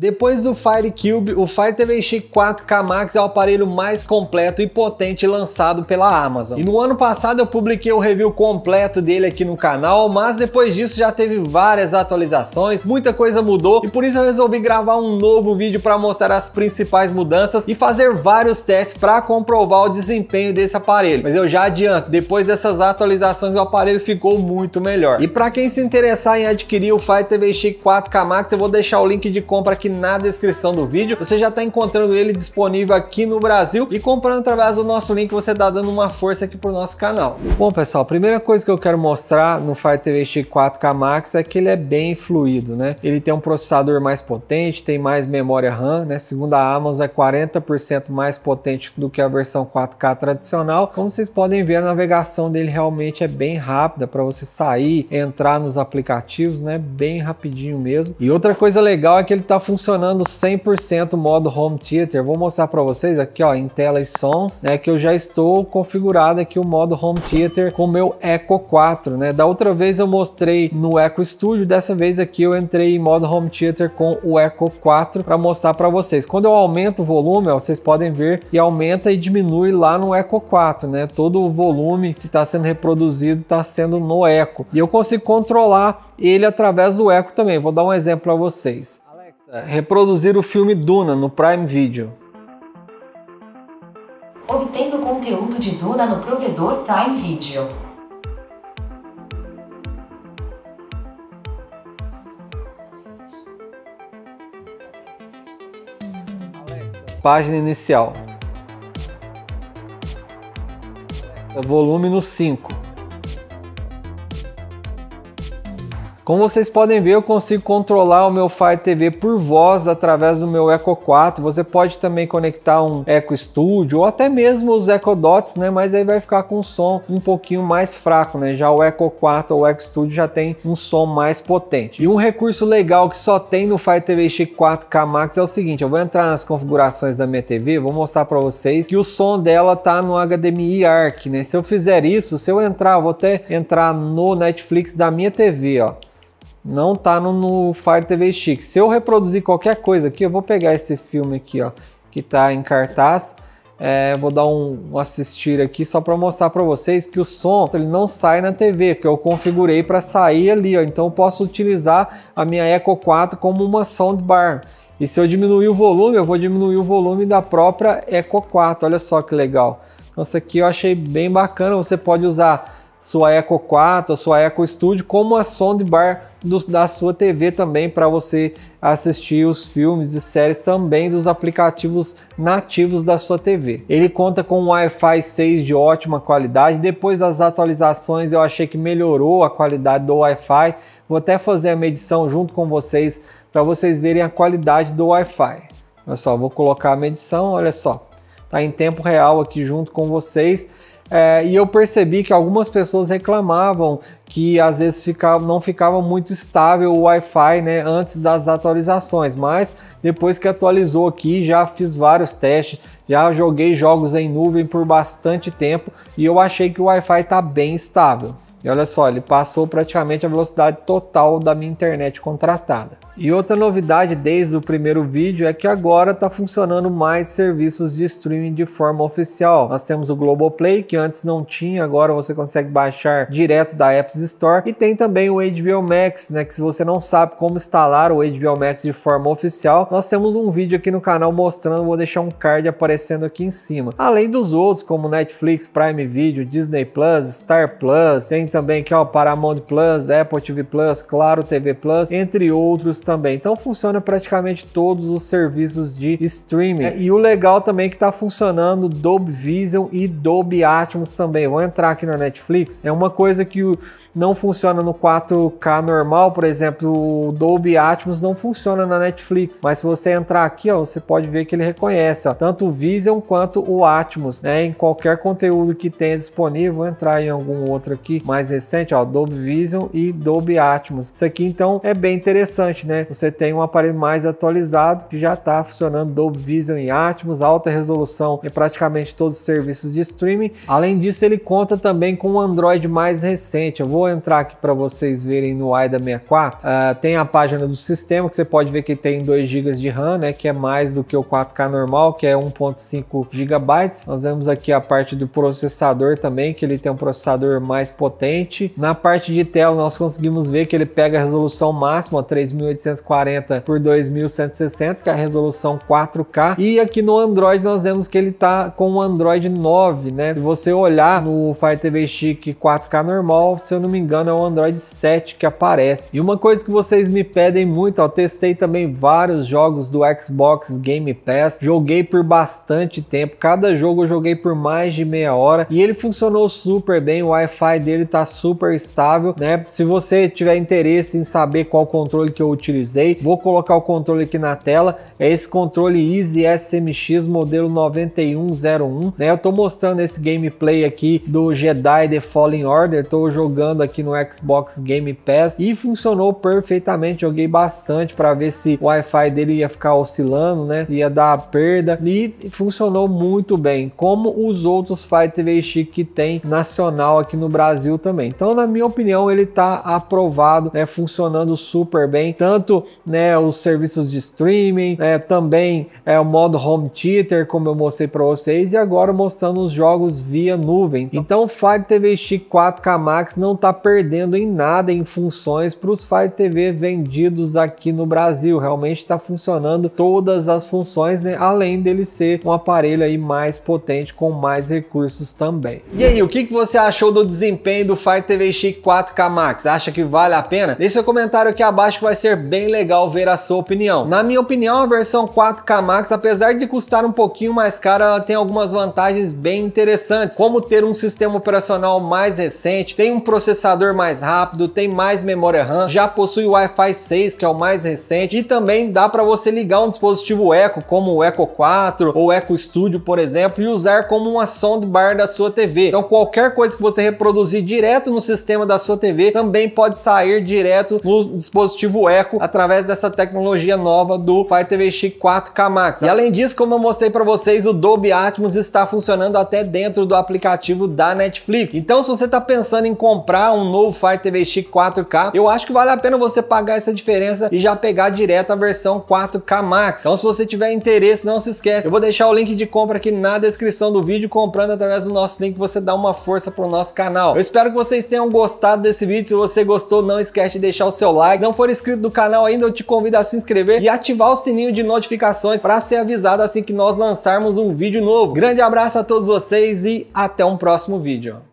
Depois do Fire Cube, o Fire TV X4K Max é o aparelho mais completo e potente lançado pela Amazon. E no ano passado eu publiquei o review completo dele aqui no canal, mas depois disso já teve várias atualizações, muita coisa mudou e por isso eu resolvi gravar um novo vídeo para mostrar as principais mudanças e fazer vários testes para comprovar o desempenho desse aparelho. Mas eu já adianto, depois dessas atualizações o aparelho ficou muito melhor. E para quem se interessar em adquirir o Fire TV X4K Max, eu vou deixar o link de compra aqui na descrição do vídeo. Você já está encontrando ele disponível aqui no Brasil e comprando através do nosso link você está dando uma força aqui pro nosso canal. Bom pessoal, a primeira coisa que eu quero mostrar no Fire TV Stick 4K Max é que ele é bem fluido, né? Ele tem um processador mais potente, tem mais memória RAM, né? Segundo a Amazon é 40% mais potente do que a versão 4K tradicional. Como vocês podem ver, a navegação dele realmente é bem rápida para você sair, entrar nos aplicativos, né? Bem rapidinho mesmo. E outra coisa legal é que ele está funcionando funcionando 100% modo Home Theater. Vou mostrar para vocês aqui ó, em tela e sons, né, que eu já estou configurado aqui o modo Home Theater com o meu Echo 4. Né? Da outra vez eu mostrei no Echo Studio, dessa vez aqui eu entrei em modo Home Theater com o Echo 4 para mostrar para vocês. Quando eu aumento o volume, ó, vocês podem ver que aumenta e diminui lá no Echo 4, né? Todo o volume que está sendo reproduzido está sendo no Echo. E eu consigo controlar ele através do Echo também. Vou dar um exemplo para vocês reproduzir o filme Duna no Prime Video. Obtendo conteúdo de Duna no provedor Prime Video. Página inicial. Volume no 5. Como vocês podem ver, eu consigo controlar o meu Fire TV por voz através do meu Echo 4. Você pode também conectar um Echo Studio ou até mesmo os Echo Dots, né? Mas aí vai ficar com um som um pouquinho mais fraco, né? Já o Echo 4 ou o Echo Studio já tem um som mais potente. E um recurso legal que só tem no Fire TV Stick 4K Max é o seguinte, eu vou entrar nas configurações da minha TV, vou mostrar para vocês que o som dela tá no HDMI ARC, né? Se eu fizer isso, se eu entrar, vou até entrar no Netflix da minha TV, ó. Não tá no, no, Fire TV Stick. Se eu reproduzir qualquer coisa aqui, eu vou pegar esse filme aqui, ó, que tá em cartaz. É, vou dar um, um, assistir aqui só para mostrar para vocês que o som ele não sai na TV, que eu configurei para sair ali, ó. Então eu posso utilizar a minha Echo 4 como uma soundbar. E se eu diminuir o volume, eu vou diminuir o volume da própria Echo 4. Olha só que legal. Então isso aqui eu achei bem bacana. Você pode usar sua Echo 4, sua Echo Studio como a soundbar do, da sua TV também para você assistir os filmes e séries também dos aplicativos nativos da sua TV. Ele conta com um Wi-Fi 6 de ótima qualidade. Depois das atualizações, eu achei que melhorou a qualidade do Wi-Fi. Vou até fazer a medição junto com vocês para vocês verem a qualidade do Wi-Fi. Olha só, vou colocar a medição, olha só. Tá em tempo real aqui junto com vocês. É, e eu percebi que algumas pessoas reclamavam que às vezes ficava, não ficava muito estável o Wi-Fi né, antes das atualizações, mas depois que atualizou aqui já fiz vários testes, já joguei jogos em nuvem por bastante tempo e eu achei que o Wi-Fi está bem estável. E olha só, ele passou praticamente a velocidade total da minha internet contratada. E outra novidade desde o primeiro vídeo é que agora está funcionando mais serviços de streaming de forma oficial. Nós temos o Globoplay, que antes não tinha, agora você consegue baixar direto da App Store. E tem também o HBO Max, né? Que se você não sabe como instalar o HBO Max de forma oficial, nós temos um vídeo aqui no canal mostrando, vou deixar um card aparecendo aqui em cima. Além dos outros, como Netflix, Prime Video, Disney Plus, Star Plus, tem também aqui ó, Paramount Plus, Apple TV Plus, Claro TV Plus, entre outros também. Então funciona praticamente todos os serviços de streaming. É, e o legal também é que está funcionando Dolby Vision e Dolby Atmos também. Vou entrar aqui na Netflix. É uma coisa que o não funciona no 4K normal, por exemplo, o Dolby Atmos não funciona na Netflix, mas se você entrar aqui, ó, você pode ver que ele reconhece, ó, tanto o Vision quanto o Atmos, né, em qualquer conteúdo que tenha disponível, vou entrar em algum outro aqui mais recente, ó, Dolby Vision e Dolby Atmos. Isso aqui então é bem interessante, né? Você tem um aparelho mais atualizado que já está funcionando Dolby Vision e Atmos, alta resolução em praticamente todos os serviços de streaming. Além disso, ele conta também com um Android mais recente. Eu vou entrar aqui para vocês verem no AIDA64, uh, ah, tem a página do sistema que você pode ver que tem 2 GB de RAM, né, que é mais do que o 4K normal, que é 1.5 GB. Nós vemos aqui a parte do processador também, que ele tem um processador mais potente. Na parte de tela nós conseguimos ver que ele pega a resolução máxima 3840 por 2160, que é a resolução 4K. E aqui no Android nós vemos que ele tá com o Android 9, né? Se você olhar no Fire TV Stick 4K normal, se eu não não me engano, é o Android 7 que aparece. E uma coisa que vocês me pedem muito, ó, testei também vários jogos do Xbox Game Pass, joguei por bastante tempo, cada jogo eu joguei por mais de meia hora e ele funcionou super bem, o Wi-Fi dele tá super estável, né? Se você tiver interesse em saber qual controle que eu utilizei, vou colocar o controle aqui na tela, é esse controle Easy SMX modelo 9101, né? Eu tô mostrando esse gameplay aqui do Jedi The Fallen Order, tô jogando aqui no Xbox Game Pass e funcionou perfeitamente. Joguei bastante para ver se o Wi-Fi dele ia ficar oscilando, né? Se ia dar perda e funcionou muito bem, como os outros Fire TV Stick que tem nacional aqui no Brasil também. Então, na minha opinião, ele tá aprovado, né? Funcionando super bem, tanto né os serviços de streaming, né, também é o modo home theater, como eu mostrei para vocês, e agora mostrando os jogos via nuvem. Então, Fire TV Stick 4K Max não tá está perdendo em nada em funções para os Fire TV vendidos aqui no Brasil. Realmente está funcionando todas as funções, né? Além dele ser um aparelho aí mais potente com mais recursos também. E aí, o que, que você achou do desempenho do Fire TV Stick 4K Max? Acha que vale a pena? Deixe seu comentário aqui abaixo que vai ser bem legal ver a sua opinião. Na minha opinião, a versão 4K Max, apesar de custar um pouquinho mais cara, ela tem algumas vantagens bem interessantes, como ter um sistema operacional mais recente, tem um processamento processador mais rápido, tem mais memória RAM, já possui Wi-Fi 6, que é o mais recente, e também dá para você ligar um dispositivo Echo, como o Echo 4 ou Echo Studio, por exemplo, e usar como uma soundbar da sua TV. Então qualquer coisa que você reproduzir direto no sistema da sua TV também pode sair direto no dispositivo Echo através dessa tecnologia nova do Fire TV Stick 4K Max. E além disso, como eu mostrei para vocês, o Dolby Atmos está funcionando até dentro do aplicativo da Netflix. Então se você está pensando em comprar comprar um novo Fire TV Stick 4K, eu acho que vale a pena você pagar essa diferença e já pegar direto a versão 4K Max. Então se você tiver interesse, não se esquece. Eu vou deixar o link de compra aqui na descrição do vídeo, comprando através do nosso link, você dá uma força pro nosso canal. Eu espero que vocês tenham gostado desse vídeo. Se você gostou, não esquece de deixar o seu like. Não for inscrito do canal ainda, eu te convido a se inscrever e ativar o sininho de notificações para ser avisado assim que nós lançarmos um vídeo novo. Grande abraço a todos vocês e até um próximo vídeo.